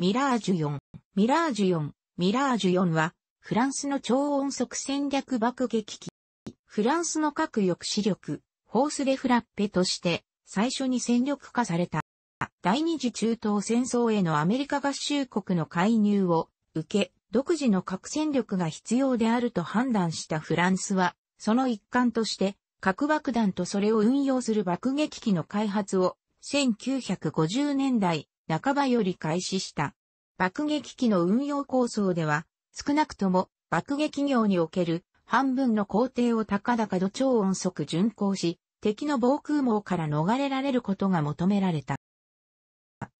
ミラージュ4。ミラージュ4。ミラージュ4は、フランスの超音速戦略爆撃機。フランスの核抑止力、ホースレフラッペとして、最初に戦力化された。第二次中東戦争へのアメリカ合衆国の介入を受け、独自の核戦力が必要であると判断したフランスは、その一環として、核爆弾とそれを運用する爆撃機の開発を1950年代半ばより開始した。爆撃機の運用構想では、少なくとも爆撃業における半分の工程を高々と超音速巡航し、敵の防空網から逃れられることが求められた。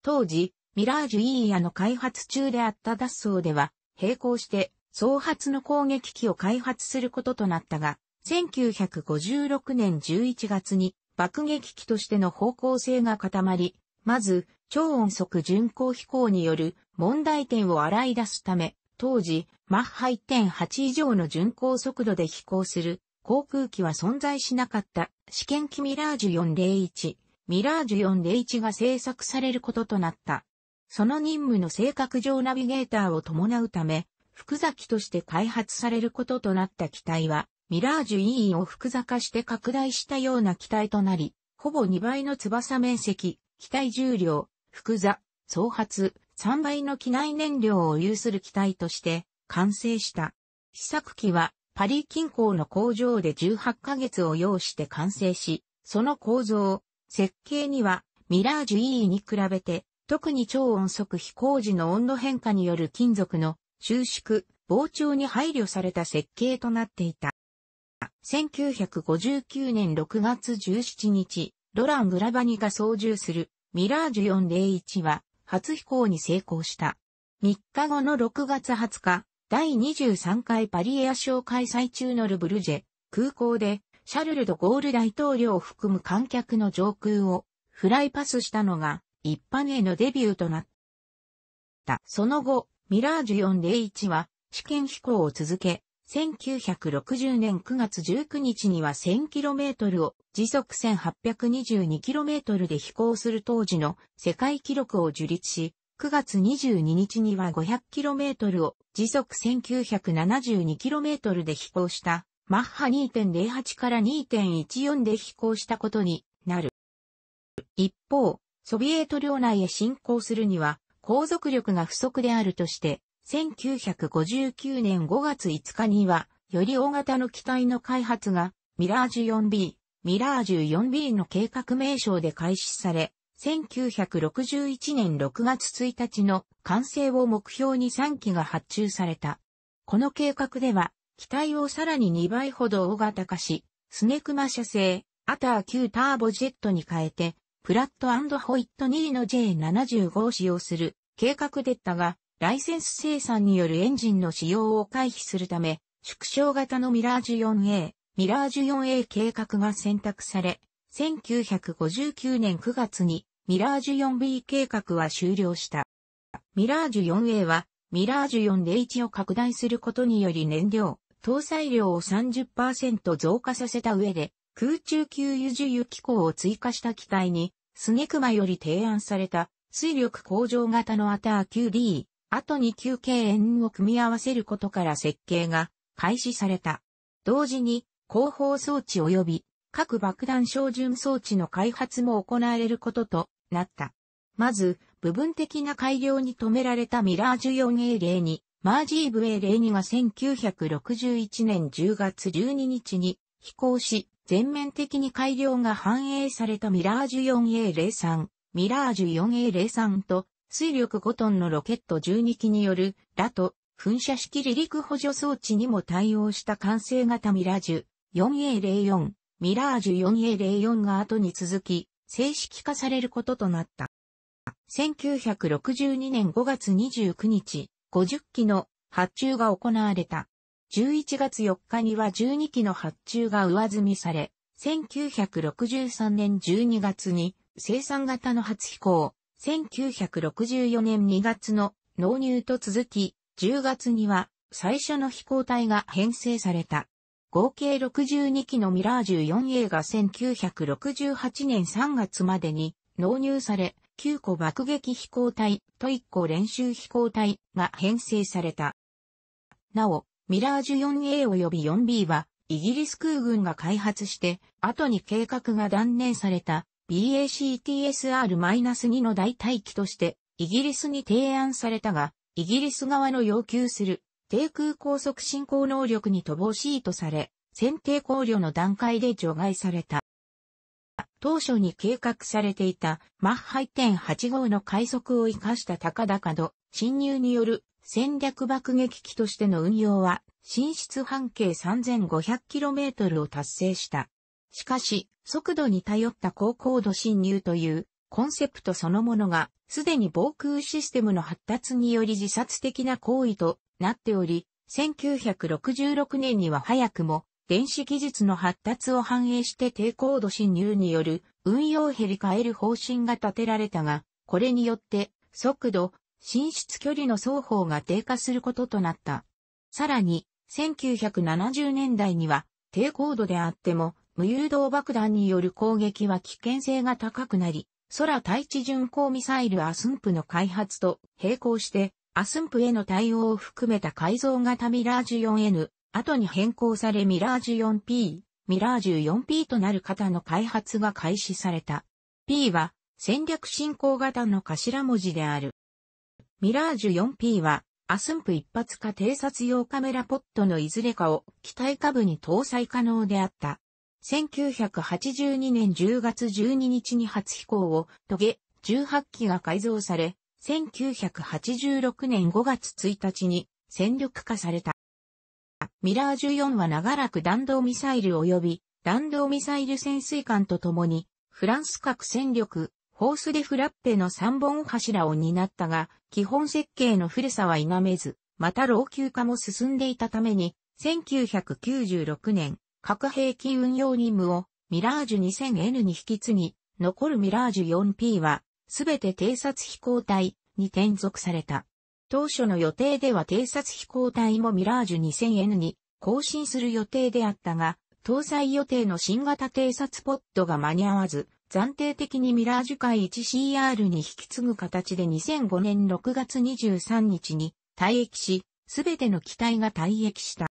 当時、ミラージュ・イーヤの開発中であった脱走では、並行して総発の攻撃機を開発することとなったが、1956年11月に爆撃機としての方向性が固まり、まず超音速巡航飛行による問題点を洗い出すため、当時、マッハ1.8以上の巡航速度で飛行する航空機は存在しなかった試験機ミラージュ401、ミラージュ401が製作されることとなった。その任務の性格上ナビゲーターを伴うため、複崎機として開発されることとなった機体は、ミラージュ e を複雑化して拡大したような機体となり、ほぼ2倍の翼面積、機体重量、複座、総発、3倍の機内燃料を有する機体として完成した。試作機はパリ近郊の工場で18ヶ月を要して完成し、その構造、設計にはミラージュ E に比べて特に超音速飛行時の温度変化による金属の収縮、膨張に配慮された設計となっていた。1959年6月17日、ロラン・グラバニが操縦するミラージュ401は初飛行に成功した。3日後の6月20日、第23回パリエア賞開催中のルブルジェ空港でシャルル・ド・ゴール大統領を含む観客の上空をフライパスしたのが一般へのデビューとなった。その後、ミラージュ401は試験飛行を続け、1960年9月19日には 1000km を時速 1822km で飛行する当時の世界記録を樹立し、9月22日には 500km を時速 1972km で飛行したマッハ2.08から2.14で飛行したことになる。一方、ソビエト領内へ進行するには、航続力が不足であるとして、1959年5月5日には、より大型の機体の開発が、ミラージュ 4B、ミラージュ 4B の計画名称で開始され、1961年6月1日の完成を目標に3機が発注された。この計画では、機体をさらに2倍ほど大型化し、スネクマ社製、アター9ターボジェットに変えて、プラットホイット2の J75 を使用する計画でったが、ライセンス生産によるエンジンの使用を回避するため、縮小型のミラージュ 4A、ミラージュ 4A 計画が選択され、1959年9月にミラージュ 4B 計画は終了した。ミラージュ 4A はミラージュ4位1を拡大することにより燃料、搭載量を30%増加させた上で空中給油重油機構を追加した機体にスネクマより提案された水力向上型のアター QD 後に球形円を組み合わせることから設計が開始された。同時に後方装置及び各爆弾照準装置の開発も行われることとなった。まず、部分的な改良に止められたミラージュ4 a 0 2マージーブ A02 が1961年10月12日に飛行し、全面的に改良が反映されたミラージュ4 a 0 3ミラージュ4 a 0 3と水力5トンのロケット12機による、ラト噴射式離陸補助装置にも対応した完成型ミラージュ 4A04、ミラージュ 4A04 が後に続き、正式化されることとなった。1962年5月29日、50機の発注が行われた。11月4日には12機の発注が上積みされ、1963年12月に生産型の初飛行、1964年2月の納入と続き、10月には最初の飛行体が編成された。合計62機のミラージュ 4A が1968年3月までに納入され、9個爆撃飛行体と1個練習飛行体が編成された。なお、ミラージュ 4A 及び 4B はイギリス空軍が開発して、後に計画が断念された BACTSR-2 の代替機としてイギリスに提案されたが、イギリス側の要求する低空高速進行能力に乏しいとされ、選定考慮の段階で除外された。当初に計画されていたマッハ1.85の快速を生かした高々度侵入による戦略爆撃機としての運用は、進出半径 3500km を達成した。しかし、速度に頼った高高度侵入というコンセプトそのものが、すでに防空システムの発達により自殺的な行為となっており、1966年には早くも電子技術の発達を反映して低高度侵入による運用ヘリ変える方針が立てられたが、これによって速度、進出距離の双方が低下することとなった。さらに、1970年代には低高度であっても無誘導爆弾による攻撃は危険性が高くなり、空対地巡航ミサイルアスンプの開発と並行して、アスンプへの対応を含めた改造型ミラージュ 4N、後に変更されミラージュ 4P、ミラージュ 4P となる型の開発が開始された。P は戦略進行型の頭文字である。ミラージュ 4P は、アスンプ一発か偵察用カメラポットのいずれかを機体下部に搭載可能であった。1982年10月12日に初飛行を遂げ、18機が改造され、1986年5月1日に戦力化された。ミラー14は長らく弾道ミサイル及び弾道ミサイル潜水艦とともに、フランス核戦力、ホースデフラッペの3本柱を担ったが、基本設計の古さは否めず、また老朽化も進んでいたために、1996年核兵器運用任務をミラージュ 2000N に引き継ぎ、残るミラージュ 4P は、すべて偵察飛行隊に転属された。当初の予定では偵察飛行隊もミラージュ 2000N に更新する予定であったが、搭載予定の新型偵察ポッドが間に合わず、暫定的にミラージュ海 1CR に引き継ぐ形で2005年6月23日に退役し、すべての機体が退役した。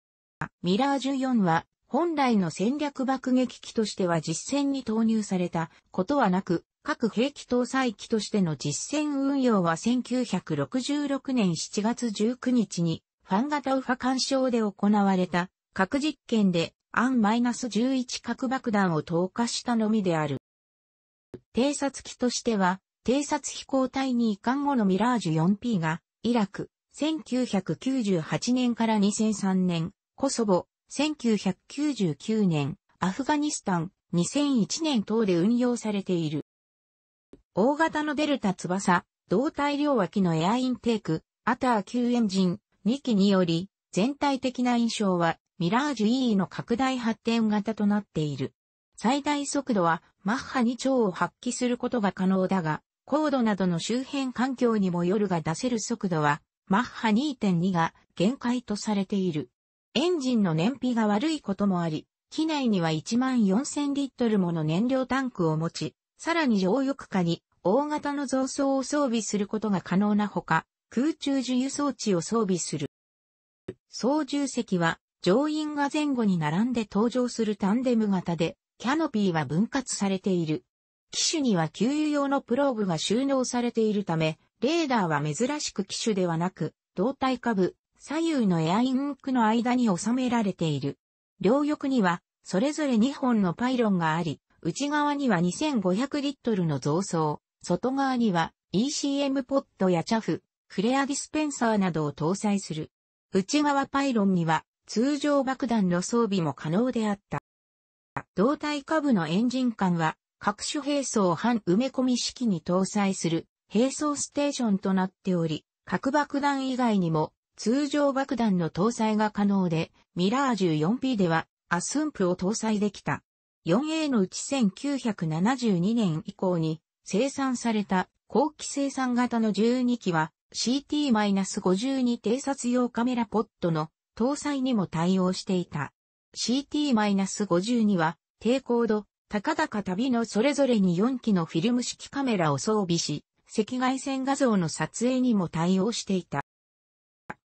ミラージュ4は本来の戦略爆撃機としては実戦に投入されたことはなく、各兵器搭載機としての実戦運用は1966年7月19日にファン型ウファ干渉で行われた核実験でアン -11 核爆弾を投下したのみである。偵察機としては、偵察飛行隊に移管後のミラージュ 4P が、イラク、1998年から2003年、コソボ、1999年、アフガニスタン、2001年等で運用されている。大型のデルタ翼、胴体両脇のエアインテーク、アター9エンジン、2機により、全体的な印象は、ミラージュ E の拡大発展型となっている。最大速度は、マッハ2超を発揮することが可能だが、高度などの周辺環境にもよるが出せる速度は、マッハ2.2が限界とされている。エンジンの燃費が悪いこともあり、機内には1万4000リットルもの燃料タンクを持ち、さらに常翼下に大型の増装を装備することが可能なほか、空中受油装置を装備する。操縦席は乗員が前後に並んで登場するタンデム型で、キャノピーは分割されている。機種には給油用のプローブが収納されているため、レーダーは珍しく機種ではなく、胴体下部、左右のエアインクの間に収められている。両翼には、それぞれ2本のパイロンがあり、内側には2500リットルの増装、外側には ECM ポットやチャフ、フレアディスペンサーなどを搭載する。内側パイロンには通常爆弾の装備も可能であった。胴体下部のエンジン管は各種兵装半埋め込み式に搭載する兵装ステーションとなっており、核爆弾以外にも通常爆弾の搭載が可能で、ミラー 14P ではアスンプを搭載できた。4A のうち1972年以降に生産された後期生産型の12機は CT-52 偵察用カメラポットの搭載にも対応していた。CT-52 は低高度、高々旅のそれぞれに4機のフィルム式カメラを装備し、赤外線画像の撮影にも対応していた。